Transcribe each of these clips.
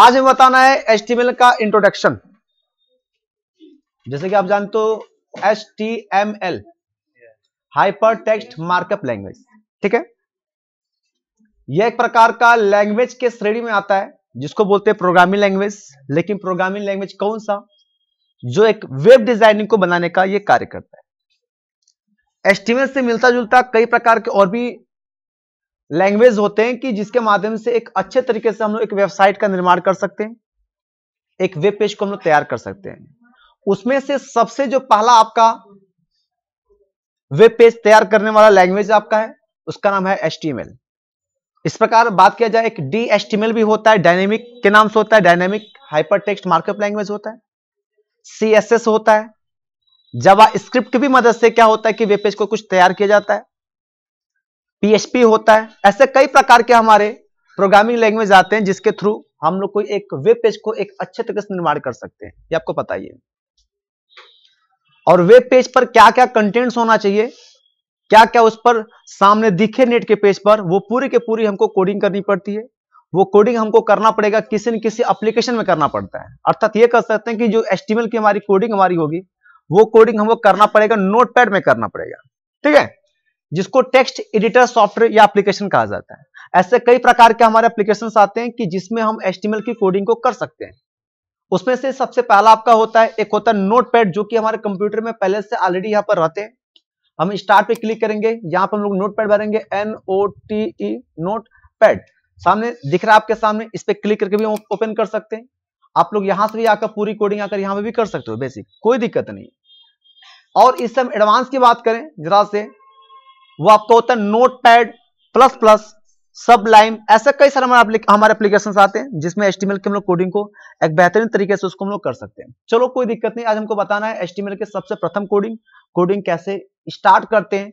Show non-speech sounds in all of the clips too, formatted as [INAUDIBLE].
आज हमें बताना है एच का इंट्रोडक्शन जैसे कि आप जानते हो H T M L hyper text markup language ठीक है यह एक प्रकार का लैंग्वेज के श्रेणी में आता है जिसको बोलते हैं प्रोग्रामिंग लैंग्वेज लेकिन प्रोग्रामिंग लैंग्वेज कौन सा जो एक वेब डिजाइनिंग को बनाने का यह कार्य करता है एस्टिमेट से मिलता जुलता कई प्रकार के और भी लैंग्वेज होते हैं कि जिसके माध्यम से एक अच्छे तरीके से हम लोग एक वेबसाइट का निर्माण कर सकते हैं एक वेब पेज को हम लोग तैयार कर सकते हैं उसमें से सबसे जो पहला आपका वेब पेज तैयार करने वाला लैंग्वेज आपका है उसका नाम है एस इस प्रकार बात किया जाए एक डी भी होता है डायनेमिक के नाम से होता है dynamic hyper text markup language होता है सी होता है जब स्क्रिप्ट की भी मदद से क्या होता है कि वेब पेज को कुछ तैयार किया जाता है पीएचपी होता है ऐसे कई प्रकार के हमारे प्रोग्रामिंग लैंग्वेज आते हैं जिसके थ्रू हम लोग कोई एक वेब पेज को एक अच्छे तरीके से निर्माण कर सकते हैं ये आपको पता ही है और वेब पेज पर क्या क्या कंटेंट्स होना चाहिए क्या क्या उस पर सामने दिखे नेट के पेज पर वो पूरी के पूरी हमको कोडिंग करनी पड़ती है वो कोडिंग हमको करना पड़ेगा किसी न किसी एप्लीकेशन में करना पड़ता है अर्थात ये कर सकते हैं कि जो एस्टिमेल की हमारी कोडिंग हमारी होगी वो कोडिंग हमको करना पड़ेगा नोट में करना पड़ेगा ठीक है जिसको टेक्स्ट एडिटर सॉफ्टवेयर या एप्लीकेशन कहा जाता है ऐसे कई प्रकार के हमारे एप्लीकेशन आते हैं कि जिसमें हम एस्टिमल की कोडिंग को कर सकते हैं उसमें से सबसे पहला आपका होता है एक होता है पैड जो कि हमारे कंप्यूटर में पहले से ऑलरेडी यहाँ पर रहते हैं हम स्टार्ट पे क्लिक करेंगे यहाँ पर हम लोग नोट पैड भरेंगे N O T E notepad सामने दिख रहा है आपके सामने इस पर क्लिक करके भी हम ओपन कर सकते हैं आप लोग यहाँ से भी आकर पूरी कोडिंग आकर यहाँ पे भी कर सकते हो बेसिक कोई दिक्कत नहीं और इस समय एडवांस की बात करें जरा से वो आपका होता है notepad plus plus sublime ऐसे कई सारे हमारे हमारे एप्लीकेशन आते हैं जिसमें एचटीएमएल के हम लोग कोडिंग को एक बेहतरीन तरीके से उसको हम लोग कर सकते हैं चलो कोई दिक्कत नहीं आज हमको बताना है एचटीएमएल के सबसे प्रथम कोडिंग कोडिंग कैसे स्टार्ट करते हैं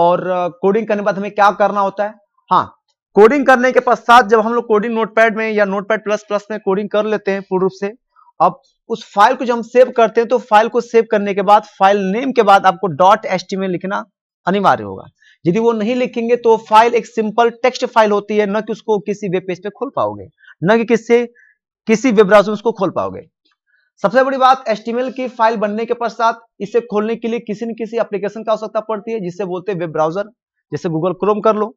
और कोडिंग करने के बाद हमें क्या करना होता है हाँ कोडिंग करने के पश्चात जब हम लोग कोडिंग नोटपैड में या नोटपैड प्लस प्लस में कोडिंग कर लेते हैं पूर्ण रूप से अब उस फाइल को जब हम सेव करते हैं तो फाइल को सेव करने के बाद फाइल नेम के बाद आपको डॉट एचटीएमएल लिखना अनिवार्य होगा यदि वो नहीं लिखेंगे तो फाइल एक सिंपल टेक्स्ट फाइल होती है न कि उसको किसी वेब पेज पे खोल पाओगे न कि किससे किसी वेब ब्राउजर में उसको खोल पाओगे सबसे बड़ी बात एस्टिमेल की फाइल बनने के पश्चात इसे खोलने के लिए किसी न किसी एप्लीकेशन का आवश्यकता पड़ती है जिसे बोलते हैं वेब ब्राउजर जैसे गूगल क्रोम कर लो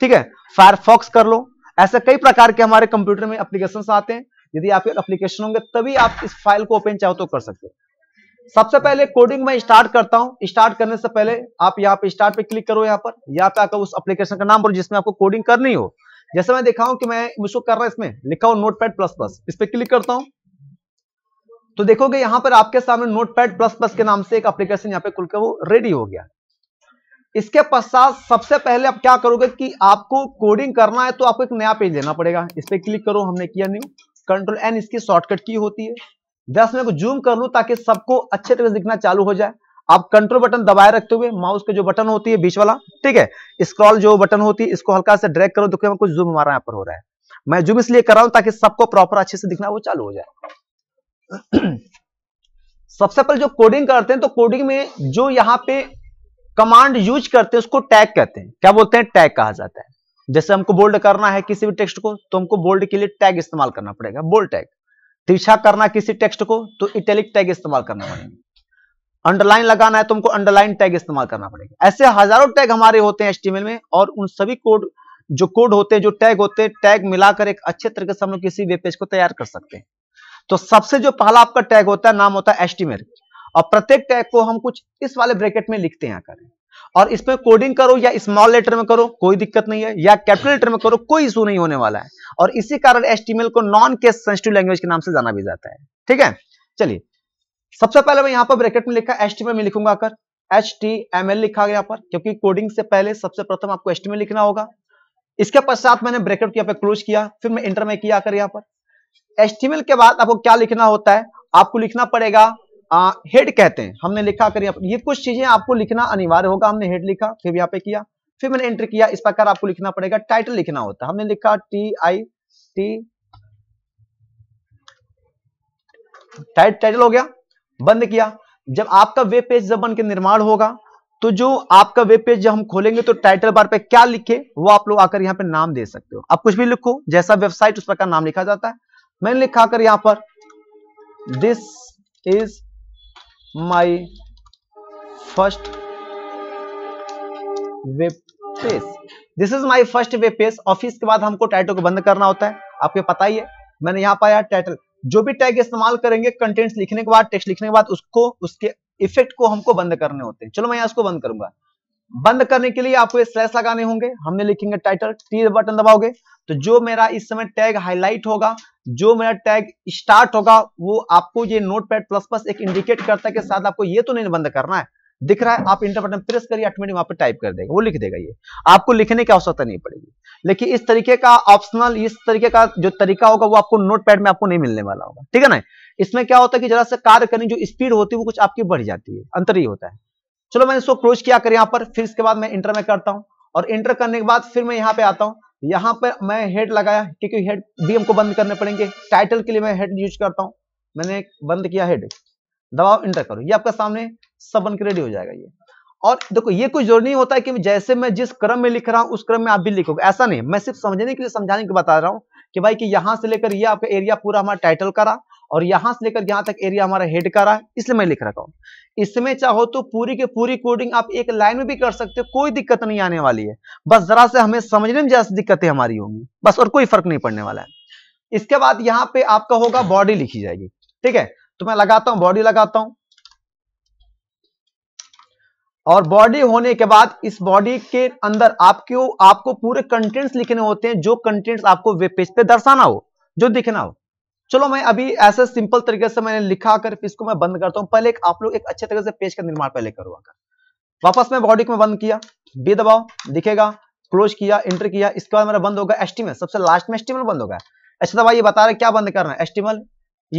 ठीक है फायरफॉक्स कर लो ऐसे कई प्रकार के हमारे कंप्यूटर में एप्लीकेशन आते हैं यदि आपके एप्लीकेशन होंगे तभी आप इस फाइल को ओपन चाहो तो कर सकते हैं सबसे पहले कोडिंग में स्टार्ट करता हूं स्टार्ट करने से पहले आप यहाँ पे स्टार्ट पे क्लिक करो यहाँ पर यहाँ पे आकर उस एप्लीकेशन का नाम बोलो जिसमें आपको कोडिंग करनी हो जैसे मैं दिखाऊं कि मैं मुझको कर रहा है इसमें लिखा हो नोट पैड प्लस प्लस इस पर क्लिक करता हूं तो देखोगे यहां पर आपके सामने नोट पैड प्लस प्लस के नाम से एक अप्लीकेशन यहाँ पे खुलकर वो रेडी हो गया इसके पश्चात सबसे पहले आप क्या करोगे कि आपको कोडिंग करना है तो आपको एक नया पेज लेना पड़ेगा इस पर क्लिक करो हमने किया न्यू कंट्रोल एन इसकी शॉर्टकट की होती है दस मैं को जूम कर लू ताकि सबको अच्छे तरह से दिखना चालू हो जाए आप कंट्रोल बटन दबाए रखते हुए माउस के जो बटन होती है बीच वाला ठीक है स्क्रॉल जो बटन होती है इसको हल्का से ड्रैग करो देखो कुछ जूम हमारा यहाँ पर हो रहा है मैं जूम इसलिए कर रहा हूं ताकि सबको प्रॉपर अच्छे से दिखना वो चालू हो जाए [CLEARS THROAT] सबसे पहले जो कोडिंग करते हैं तो कोडिंग में जो यहाँ पे कमांड यूज करते हैं उसको टैग कहते हैं क्या बोलते हैं टैग कहा जाता है जैसे हमको बोल्ड करना है किसी भी टेक्स्ट को तो हमको बोल्ड के लिए टैग इस्तेमाल करना पड़ेगा बोल्ड टैग तिरछा करना किसी टेक्स्ट को तो इटैलिक टैग इस्तेमाल करना पड़ेगा अंडरलाइन लगाना है तुमको अंडरलाइन टैग इस्तेमाल करना पड़ेगा ऐसे हजारों टैग हमारे होते हैं एस्टिमेल में और उन सभी कोड जो कोड होते हैं जो टैग होते हैं टैग मिलाकर एक अच्छे तरीके से हम लोग किसी वेब पेज को तैयार कर सकते हैं तो सबसे जो पहला आपका टैग होता है नाम होता है एस्टिमेल और प्रत्येक टैग को हम कुछ इस वाले ब्रैकेट में लिखते हैं करें और इसमें कोडिंग करो या स्मॉल लेटर में करो कोई दिक्कत नहीं है या कैपिटल लेटर में करो कोई इशू नहीं होने वाला है और इसी कारण एस्टीमेल को नॉन केस सेंसिटिव लैंग्वेज के नाम से जाना भी जाता है ठीक है चलिए सबसे पहले मैं यहां पर ब्रैकेट में लिखा एस्टीमेल में लिखूंगा आकर एच टी एम एल लिखा गया पर क्योंकि कोडिंग से पहले सबसे प्रथम आपको एस्टिमेल लिखना होगा इसके पश्चात मैंने ब्रैकेट को यहाँ पर क्लोज किया फिर मैं इंटर में किया आकर यहाँ पर एस्टीमेल के बाद आपको क्या लिखना होता है आपको लिखना पड़ेगा हेड कहते हैं हमने लिखा अगर ये कुछ चीजें आपको लिखना अनिवार्य होगा हमने हेड लिखा फिर यहाँ पे किया फिर मैंने एंटर किया इस प्रकार आपको लिखना पड़ेगा टाइटल लिखना होता है हमने लिखा T I T tight title हो गया बंद किया जब आपका वेब पेज जब बन के निर्माण होगा तो जो आपका वेब पेज जब हम खोलेंगे तो टाइटल बार पे क्या लिखे वो आप लोग आकर यहाँ पे नाम दे सकते हो आप कुछ भी लिखो जैसा वेबसाइट उस प्रकार नाम लिखा जाता है मैंने लिखा कर यहाँ पर this is my first web page this is my first web page office के बाद हमको title को बंद करना होता है आपके पता ही है मैंने यहाँ पाया टाइटल जो भी टैग इस्तेमाल करेंगे कंटेंट्स लिखने के बाद टेक्स्ट लिखने के बाद उसको उसके इफेक्ट को हमको बंद करने होते हैं चलो मैं यहां उसको बंद करूंगा बंद करने के लिए आपको ये स्लैश लगाने होंगे हमने लिखेंगे टाइटल टी बटन दबाओगे तो जो मेरा इस समय टैग हाईलाइट होगा जो मेरा टैग स्टार्ट होगा वो आपको ये नोट पैड प्लस प्लस एक इंडिकेट करता है कि साथ आपको ये तो नहीं बंद करना है दिख रहा है आप इंटर बटन प्रेस करिए ऑटोमेटिक वहां पर टाइप कर देगा वो लिख देगा ये आपको लिखने की आवश्यकता नहीं पड़ेगी लेकिन इस तरीके का ऑप्शनल इस तरीके का जो तरीका होगा वो आपको नोट पैड में आपको नहीं मिलने वाला होगा ठीक है ना इसमें क्या होता है कि जरा से कार्य करने जो स्पीड होती है वो कुछ आपकी बढ़ जाती है अंतर ही होता है चलो मैंने इसको क्लोज किया कर यहाँ पर फिर इसके बाद मैं इंटर में करता हूँ और इंटर करने के बाद फिर मैं यहाँ पे आता हूँ यहाँ पर मैं हेड लगाया क्योंकि हेड भी हमको बंद करने पड़ेंगे टाइटल के लिए मैं हेड यूज करता हूँ मैंने बंद किया हेड दबाओ इंटर करो ये आपका सामने सब बन के रेडी हो जाएगा ये और देखो ये कोई जरूरी नहीं होता है कि जैसे मैं जिस क्रम में लिख रहा हूँ उस क्रम में आप भी लिखोगे ऐसा नहीं मैं सिर्फ समझने के लिए समझाने के बता रहा हूँ कि भाई कि यहाँ से लेकर ये आपका एरिया पूरा हमारा टाइटल करा और यहां से लेकर यहां तक एरिया हमारा हेड का रहा है इसलिए मैं लिख रखा हूं इसमें चाहो तो पूरी के पूरी कोडिंग आप एक लाइन में भी कर सकते हो कोई दिक्कत नहीं आने वाली है बस जरा से हमें समझने में ज्यादा दिक्कतें हमारी होंगी बस और कोई फर्क नहीं पड़ने वाला है इसके बाद यहाँ पे आपका होगा बॉडी लिखी जाएगी ठीक है तो मैं लगाता हूं बॉडी लगाता हूं और बॉडी होने के बाद इस बॉडी के अंदर आपको आपको पूरे कंटेंट्स लिखने होते हैं जो कंटेंट्स आपको वेब पेज पे दर्शाना हो जो दिखना हो चलो मैं अभी ऐसे सिंपल तरीके से मैंने लिखा कर इसको मैं बंद करता हूं पहले एक आप लोग एक अच्छे तरीके से पेज का निर्माण पहले करूंगा कर। वापस मैं बॉडी को बंद किया बी दबाओ दिखेगा क्लोज किया इंटर किया इसके बाद मेरा बंद होगा एस्टिमल सबसे लास्ट में एस्टिमल बंद होगा अच्छा दबा तो ये बता रहे क्या बंद करना है एस्टिमल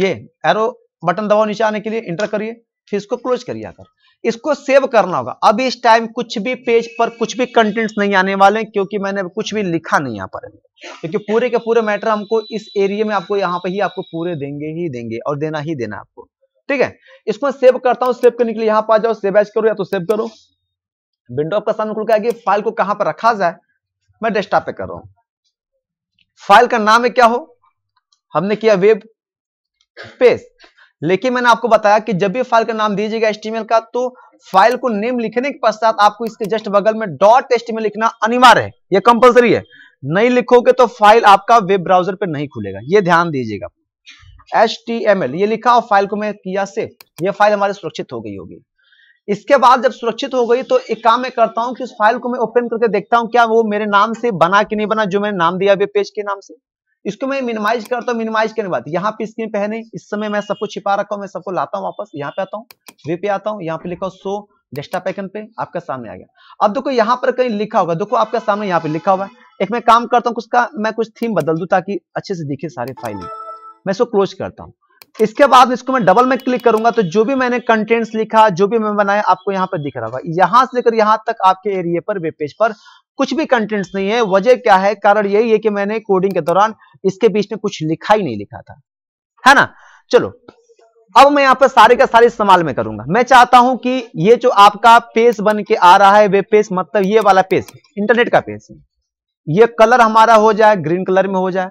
ये एरो बटन दबाओ नीचे आने के लिए इंटर करिए फिर इसको क्लोज करिए आकर इसको सेव करना होगा अब इस टाइम कुछ भी पेज पर कुछ भी कंटेंट्स नहीं आने वाले हैं क्योंकि मैंने कुछ भी लिखा नहीं यहाँ पर क्योंकि पूरे के पूरे मैटर हमको इस एरिया में आपको यहाँ पर ही आपको पूरे देंगे ही देंगे और देना ही देना आपको ठीक है इसको सेव करता हूँ सेव करने के लिए यहाँ पर आ जाओ सेव एज करो या तो सेव करो विंडो आपका सामने खुल के फाइल को कहां पर रखा जाए मैं डेस्कटॉप पे कर रहा हूं फाइल का नाम है क्या हो हमने किया वेब पेज लेकिन मैंने आपको बताया कि जब भी फाइल का नाम दीजिएगा एस्टीमेल का तो फाइल को नेम लिखने के पश्चात आपको इसके जस्ट बगल में डॉट एस्टीमेल लिखना अनिवार्य है यह कंपलसरी है नहीं लिखोगे तो फाइल आपका वेब ब्राउजर पर नहीं खुलेगा ये ध्यान दीजिएगा एच ये लिखा और फाइल को मैं किया सेव ये फाइल हमारी सुरक्षित हो गई होगी इसके बाद जब सुरक्षित हो गई तो एक काम मैं करता हूं कि उस फाइल को मैं ओपन करके देखता हूं क्या वो मेरे नाम से बना कि नहीं बना जो मैंने नाम दिया वेब पेज के नाम से इसको मैं मिनिमाइज करता हूँ मिनिमाइज करने बाद यहाँ पे स्क्रीन पे है नहीं इस समय मैं सबको छिपा रखा हूँ मैं सबको लाता हूँ वापस यहाँ पे आता हूँ वे पे आता हूँ यहाँ पे लिखा सो डेस्टा पैकन पे आपका सामने आ गया अब देखो यहाँ पर कहीं लिखा होगा देखो आपका सामने यहाँ पे लिखा हुआ है एक मैं काम करता हूँ उसका मैं कुछ थीम बदल दू ताकि अच्छे से दिखे सारी फाइलें मैं इसको क्लोज करता हूँ इसके बाद इसको मैं डबल में क्लिक करूंगा तो जो भी मैंने कंटेंट्स लिखा जो भी मैं बनाया आपको यहाँ पर दिख रहा होगा यहां से लेकर यहाँ तक आपके एरिया पर वेब पेज पर कुछ भी कंटेंट्स नहीं है वजह क्या है कारण यही है कि मैंने कोडिंग के दौरान इसके बीच में कुछ लिखा ही नहीं लिखा था है ना चलो अब मैं यहां पर सारे का सारे इस्तेमाल में करूंगा मैं चाहता हूं कि ये जो आपका पेज बन के आ रहा है वेब पेज मतलब ये वाला पेज इंटरनेट का पेज ये कलर हमारा हो जाए ग्रीन कलर में हो जाए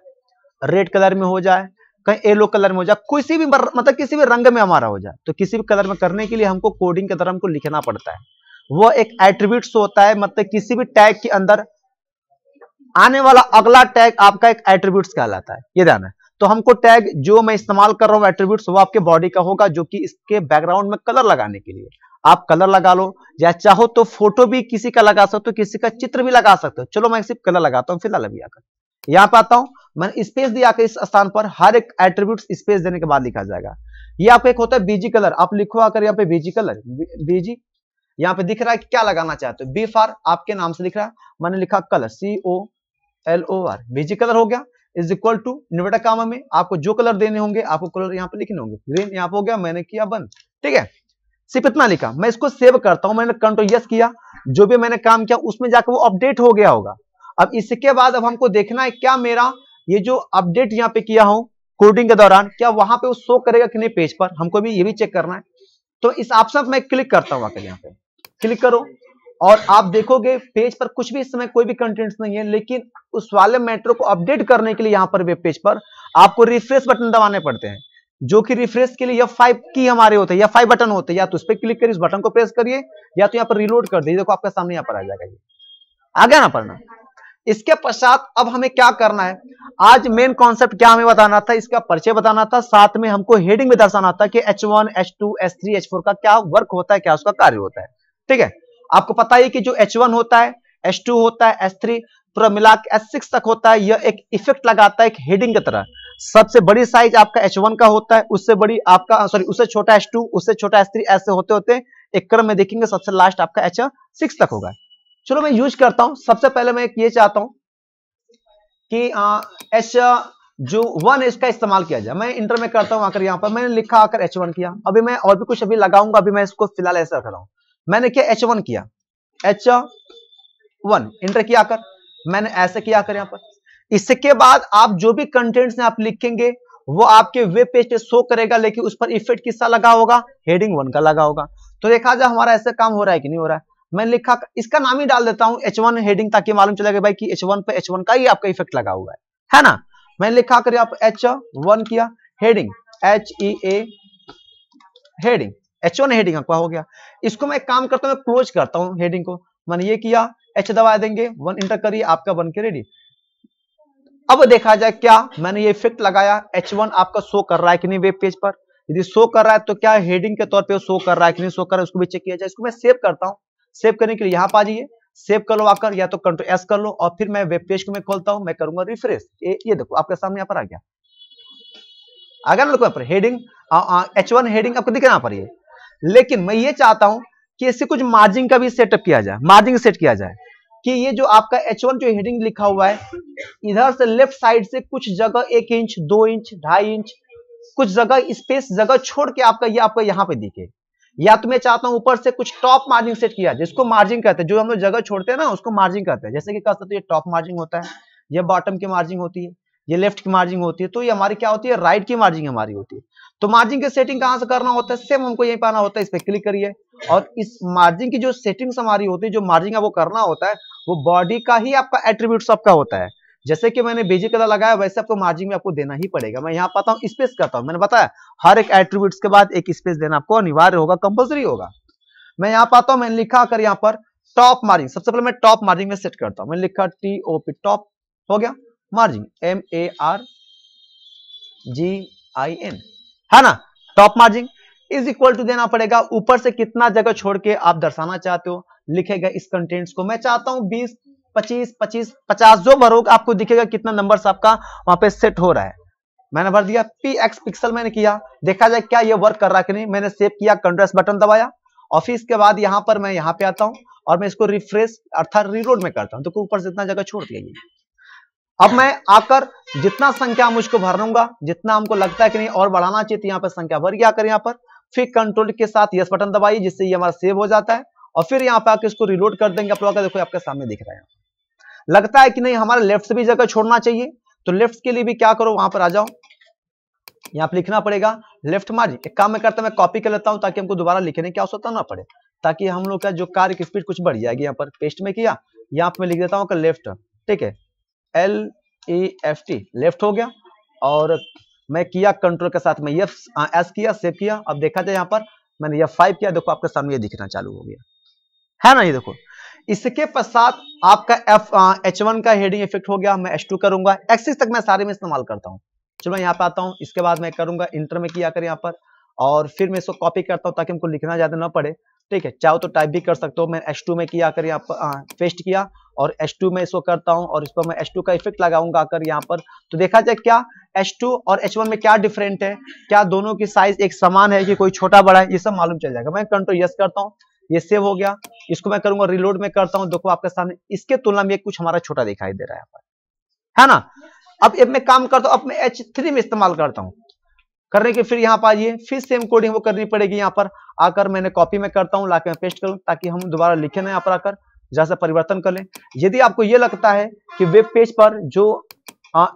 रेड कलर में हो जाए कहीं येलो कलर में हो जाए किसी भी मतलब किसी भी रंग में हमारा हो जाए तो किसी भी कलर में करने के लिए हमको कोडिंग के दौरान को लिखना पड़ता है वो एक एट्रीब्यूट होता है मतलब किसी भी टैग के अंदर आने वाला अगला टैग आपका एक एट्रीब्यूट कहलाता है ये ध्यान है तो हमको टैग जो मैं इस्तेमाल कर रहा हूं एट्रीब्यूट वो आपके बॉडी का होगा जो कि इसके बैकग्राउंड में कलर लगाने के लिए आप कलर लगा लो या चाहो तो फोटो भी किसी का लगा सकते हो किसी का चित्र भी लगा सकते हो चलो मैं सिर्फ कलर लगाता हूँ फिलहाल अभी आकर यहाँ पे आता हूं मैंने स्पेस दिया इस स्थान पर हर एक एट्रीब्यूट स्पेस देने के बाद लिखा जाएगा ये आपको एक होता है बीजी कलर आप लिखो आकर यहाँ पे बीजी कलर बीजी यहाँ पे दिख रहा है क्या लगाना चाहते हो बी फॉर आपके नाम से दिख रहा है मैंने लिखा colour C O L O R BG colour हो गया is equal to inverted comma में आपको जो कलर देने होंगे आपको कलर यहाँ पे लिखने होंगे ग्रीन यहाँ पे हो गया मैंने किया बंद ठीक है सिर्फ इतना लिखा मैं इसको सेव करता हूं मैंने कंट्रोल यस किया जो भी मैंने काम किया उसमें जाकर वो अपडेट हो गया होगा अब इसके बाद अब हमको देखना है क्या मेरा ये जो अपडेट यहाँ पे किया हूं कोडिंग के दौरान क्या वहां पे वो शो करेगा कि नहीं पेज पर हमको भी ये भी चेक करना है तो इस ऑप्शन मैं क्लिक करता हूँ आकर यहाँ पे क्लिक करो और आप देखोगे पेज पर कुछ भी इस समय कोई भी कंटेंट्स नहीं है लेकिन उस वाले मेट्रो को अपडेट करने के लिए यहां पर वेब पेज पर आपको रिफ्रेश बटन दबाने पड़ते हैं जो कि रिफ्रेश के लिए या फाइव की हमारे होते हैं या फाइव बटन होते हैं या तो उस पर क्लिक करिए उस बटन को प्रेस करिए या तो यहाँ पर रिलोड कर दीजिए देखो आपके सामने यहाँ पर आ जाएगा ये आ गया ना पढ़ना इसके पश्चात अब हमें क्या करना है आज मेन कॉन्सेप्ट क्या हमें बताना था इसका परिचय बताना था साथ में हमको हेडिंग में दर्शाना था कि H1, H2, H3, H4 का क्या वर्क होता है क्या उसका कार्य होता है ठीक है आपको पता ही कि जो वन होता है टू होता है एस पूरा मिला के एस तक होता है यह एक इफेक्ट लगाता है एक हेडिंग की तरह सबसे बड़ी साइज आपका H1 का होता है उससे बड़ी आपका सॉरी हाँ, उससे छोटा H2 उससे छोटा H3 ऐसे होते होते एक क्रम में देखेंगे सबसे लास्ट आपका H6 तक होगा चलो मैं यूज करता हूं सबसे पहले मैं ये चाहता हूं कि एच हाँ, जो वन है इसका इस्तेमाल किया जाए मैं इंटर में करता हूं आकर यहां पर मैंने लिखा आकर एच वन किया अभी मैं और भी कुछ अभी लगाऊंगा अभी मैं इसको फिलहाल ऐसा कर रहा हूँ मैंने क्या एच वन किया एच वन इंटर किया कर मैंने ऐसे किया कर यहां पर इसके बाद आप जो भी कंटेंट्स आप लिखेंगे वो आपके वेब पेज पे शो करेगा लेकिन उस पर इफेक्ट किसका लगा होगा हेडिंग वन का लगा होगा तो देखा जाए हमारा ऐसा काम हो रहा है कि नहीं हो रहा है मैंने लिखा इसका नाम ही डाल देता हूं एच वन हेडिंग ताकि मालूम चलेगा भाई कि एच वन पे एच वन का ही आपका इफेक्ट लगा हुआ है है ना मैंने लिखा कर आप एच वन किया heading H E A heading H one heading आपका हो गया इसको मैं काम करता हूँ क्लोज करता हूँ हेडिंग को मैंने ये किया एच दबा देंगे वन इंटर करिए आपका बन के रेडी अब देखा जाए क्या मैंने ये इफेक्ट लगाया एच वन आपका शो कर रहा है कि नहीं वेब पेज पर यदि शो कर रहा है तो क्या हेडिंग के तौर पे वो शो कर रहा है कि नहीं शो कर रहा है उसको भी चेक किया जाए इसको मैं सेव करता हूँ सेव करने के लिए यहाँ पर आ जाइए सेव कर लो आकर या तो कंट्रोल एस कर लो और फिर मैं वेब पेज को मैं खोलता हूँ मैं करूंगा रिफ्रेश ये, ये देखो आपके सामने यहाँ पर आ गया आ गया ना देखो यहाँ पर हेडिंग एच वन हेडिंग आपको दिख रहा है यहाँ पर लेकिन मैं ये चाहता हूं कि इससे कुछ मार्जिन का भी सेटअप किया जाए मार्जिन सेट किया जाए कि ये जो आपका एच वन जो हेडिंग लिखा हुआ है इधर से लेफ्ट साइड से कुछ जगह एक इंच दो इंच ढाई इंच कुछ जगह स्पेस जगह छोड़ के आपका ये आपका यहाँ पे दिखे या तो मैं चाहता हूँ ऊपर से कुछ टॉप मार्जिन सेट किया जिसको मार्जिन कहते हैं जो हम लोग जगह छोड़ते हैं ना उसको मार्जिन कहते हैं जैसे कि कह सकते तो ये टॉप मार्जिन होता है यह बॉटम की मार्जिन होती है ये लेफ्ट की मार्जिन होती है तो ये हमारी क्या होती है राइट की मार्जिन हमारी होती है तो मार्जिन की सेटिंग कहां से करना होता है सेम हमको यही पाना होता है इस पर क्लिक करिए और इस मार्जिन की जो सेटिंग हमारी होती है जो मार्जिन आपको करना होता है वो बॉडी का ही आपका एट्रीब्यूट सबका होता है जैसे कि मैंने बेजी कलर लगाया वैसे आपको मार्जिन में आपको देना ही पड़ेगा मैं यहाँ पाता हूँ स्पेस करता हूँ मैंने बताया हर एक एट्रीब्यूट के बाद एक स्पेस देना आपको अनिवार्य होगा कंपल्सरी होगा मैं यहाँ पाता हूँ मैंने लिखा कर यहाँ पर टॉप मार्जिन सबसे पहले मैं टॉप मार्जिन में सेट करता हूँ मैंने लिखा टी ओ पी टॉप हो गया margin M A R G I N है ना top margin is equal to देना पड़ेगा ऊपर से कितना जगह छोड़ के आप दर्शाना चाहते हो लिखेगा इस कंटेंट्स को मैं चाहता हूं बीस पच्चीस पच्चीस पचास जो भरोगे आपको दिखेगा कितना नंबर आपका वहां पे सेट हो रहा है मैंने भर दिया पी एक्स पिक्सल मैंने किया देखा जाए क्या ये वर्क कर रहा कि नहीं मैंने सेव किया कंट्रेस बटन दबाया ऑफिस के बाद यहां पर मैं यहां पे आता हूं और मैं इसको रिफ्रेश अर्थात रीलोड में करता हूँ तो ऊपर से इतना जगह छोड़ दिया अब मैं आकर जितना संख्या मुझको भरूंगा जितना हमको लगता है कि नहीं और बढ़ाना चाहिए तो यहाँ पर संख्या भर गया आकर यहाँ पर फिर कंट्रोल के साथ यस बटन दबाइए जिससे ये हमारा सेव हो जाता है और फिर यहाँ पे आकर इसको रिलोड कर देंगे आप लोग देखो आपके सामने दिख रहा है लगता है कि नहीं हमारे लेफ्ट से भी जगह छोड़ना चाहिए तो लेफ्ट के लिए भी क्या करो वहां पर आ जाओ यहाँ पे लिखना पड़ेगा लेफ्ट मार्जिन एक काम में करता हूं मैं कॉपी कर लेता हूं ताकि हमको दोबारा लिखने की आवश्यकता ना पड़े ताकि हम लोग का जो कार्य की स्पीड कुछ बढ़ जाएगी यहाँ पर पेस्ट में किया यहाँ पे मैं लिख देता हूँ लेफ्ट ठीक है L E F T left हो गया और मैं किया कंट्रोल के साथ में यफ एस किया सेव किया अब देखा जाए यहाँ पर मैंने यफ फाइव किया देखो आपके सामने ये दिखना चालू हो गया है ना ये देखो इसके पश्चात आपका एफ एच वन का हेडिंग इफेक्ट हो गया मैं एच टू करूंगा एक्सिस तक मैं सारे में इस्तेमाल करता हूँ चलो यहाँ पे आता हूँ इसके बाद मैं करूंगा इंटर में किया कर यहाँ पर और फिर मैं इसको कॉपी करता हूँ ताकि हमको लिखना ज्यादा ना पड़े ठीक है चाहो तो टाइप भी कर सकते हो मैं एच में किया कर यहाँ पर पेस्ट हाँ, किया और H2 में इसको करता हूँ और इस पर मैं H2 का इफेक्ट लगाऊंगा आकर यहाँ पर तो देखा जाए क्या H2 और H1 में क्या डिफरेंट है क्या दोनों की साइज एक समान है कि कोई छोटा बड़ा है ये सब मालूम चल जाएगा मैं कंट्रोल यस करता हूँ ये सेव हो गया इसको मैं करूंगा रिलोड में करता हूँ देखो आपके सामने इसके तुलना में कुछ हमारा छोटा दिखाई दे रहा है है ना अब मैं काम करता हूँ अब मैं एच में इस्तेमाल करता हूँ करने के फिर यहाँ पर आइए फिर सेम कोडिंग वो करनी पड़ेगी यहाँ पर आकर मैंने कॉपी में करता हूँ लाके मैं पेस्ट करूँ ताकि हम दोबारा लिखे ना यहाँ पर आकर से परिवर्तन कर लें यदि आपको ये लगता है कि वेब पेज पर जो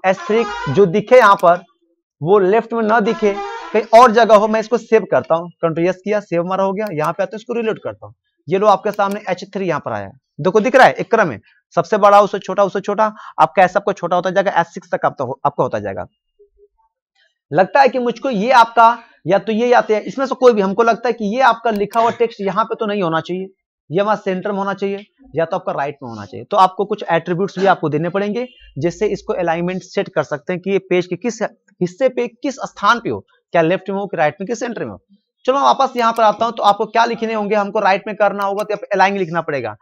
एस्ट्रिक जो दिखे यहाँ पर वो लेफ्ट में ना दिखे कहीं और जगह हो मैं इसको सेव करता हूँ कंट्रोल किया सेव हमारा हो गया यहाँ पे आता है इसको रिलोड करता हूँ ये लो आपके सामने एच थ्री यहाँ पर आया देखो दिख रहा है एक क्रम है सबसे बड़ा उससे छोटा उससे छोटा आपका ऐसा आपको छोटा होता जाएगा एस सिक्स तक आपका होता जाएगा लगता है कि मुझको ये आपका या तो ये आते हैं इसमें से कोई भी हमको लगता है कि ये आपका लिखा हुआ टेक्स्ट यहाँ पे तो नहीं होना चाहिए ये वहां सेंटर में होना चाहिए या तो आपका राइट में होना चाहिए तो आपको कुछ एट्रीब्यूट्स भी आपको देने पड़ेंगे जिससे इसको अलाइनमेंट सेट कर सकते हैं कि ये पेज के किस हिस्से पे किस स्थान पे हो क्या लेफ्ट में हो कि राइट में कि सेंटर में हो चलो वापस यहाँ पर आता हूँ तो आपको क्या लिखने होंगे हमको राइट में करना होगा तो अलाइंग लिखना पड़ेगा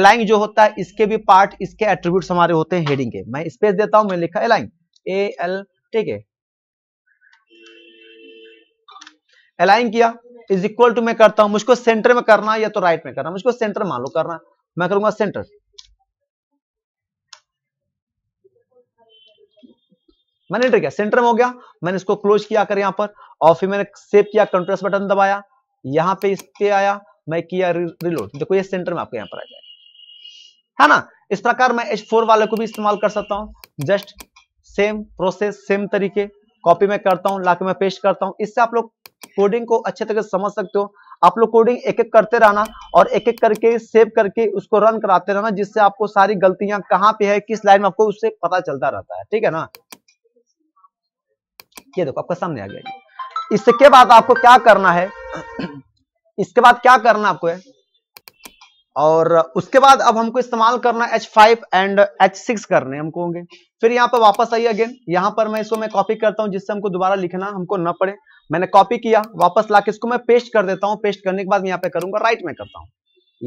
अलाइन जो होता है इसके भी पार्ट इसके एट्रीब्यूट हमारे होते हैं हेडिंग के मैं स्पेस देता हूँ मैं लिखा अलाइन ए एल ठीक है अलाइन किया इज इक्वल टू मैं करता हूं मुझको सेंटर में करना है या तो राइट में करना मुझको सेंटर मान लो करना मैं करूंगा सेंटर मैंने एंटर किया सेंटर में हो गया मैंने इसको क्लोज किया कर यहां पर और फिर मैंने सेव किया कंट्रोल बटन दबाया यहां पे इस पे आया मैं किया रिलोड देखो ये सेंटर में आपके यहां पर आ जाएगा है ना इस प्रकार मैं H4 वाले को भी इस्तेमाल कर सकता हूं जस्ट सेम प्रोसेस सेम तरीके कॉपी में करता हूँ लाके में पेस्ट करता हूँ इससे आप लोग कोडिंग को अच्छे तरीके से समझ सकते हो आप लोग कोडिंग एक एक करते रहना और एक एक करके सेव करके उसको रन कराते रहना जिससे आपको सारी गलतियां कहाँ पे है किस लाइन में आपको उससे पता चलता रहता है ठीक है ना ये देखो आपका सामने आ गया इसके बाद आपको क्या करना है इसके बाद क्या करना आपको है और उसके बाद अब हमको इस्तेमाल करना एच फाइव एंड सिक्स करने हमको होंगे फिर यहाँ पर वापस आई अगेन यहाँ पर मैं इसको मैं कॉपी करता हूँ जिससे हमको दोबारा लिखना हमको न पड़े मैंने कॉपी किया वापस ला के इसको मैं पेस्ट कर देता हूँ पेस्ट करने के बाद यहाँ पे करूंगा राइट में करता हूँ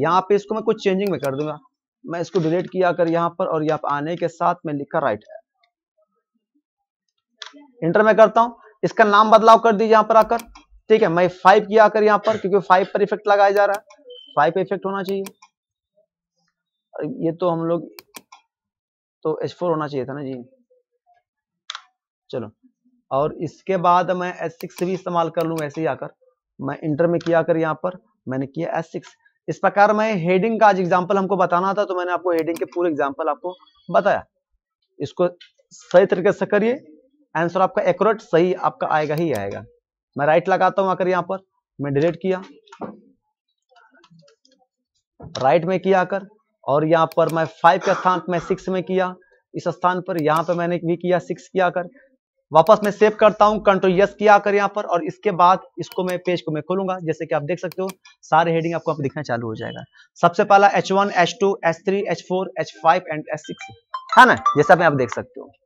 यहाँ पे इसको मैं कुछ चेंजिंग में कर दूंगा मैं इसको डिलीट किया कर यहाँ पर और यहाँ पर आने के साथ में लिखा राइट है इंटर में करता हूँ इसका नाम बदलाव कर दीजिए यहाँ पर आकर ठीक है मैं फाइव किया कर यहाँ पर क्योंकि फाइव पर इफेक्ट लगाया जा रहा है पाइप इफेक्ट होना चाहिए ये तो हम लोग तो एच फोर होना चाहिए था ना जी चलो और इसके बाद मैं एस सिक्स भी इस्तेमाल कर लूँ ऐसे ही आकर मैं इंटर में किया कर यहाँ पर मैंने किया एस सिक्स इस प्रकार मैं हेडिंग का आज एग्जाम्पल हमको बताना था तो मैंने आपको हेडिंग के पूरे एग्जाम्पल आपको बताया इसको सही तरीके से करिए आंसर आपका एक्यूरेट सही आपका आएगा ही आएगा मैं राइट लगाता हूँ आकर यहाँ पर मैं डिलीट किया राइट में किया कर और यहाँ पर मैं फाइव के स्थान पर मैं सिक्स में किया इस स्थान पर यहाँ पर मैंने भी किया सिक्स किया कर वापस मैं सेव करता हूँ कंट्रोल यस किया कर यहाँ पर और इसके बाद इसको मैं पेज को मैं खोलूंगा जैसे कि आप देख सकते हो सारे हेडिंग आपको आप दिखना चालू हो जाएगा सबसे पहला H1, H2, H3, H4, H5 and H6 है ना जैसा मैं आप देख सकते हो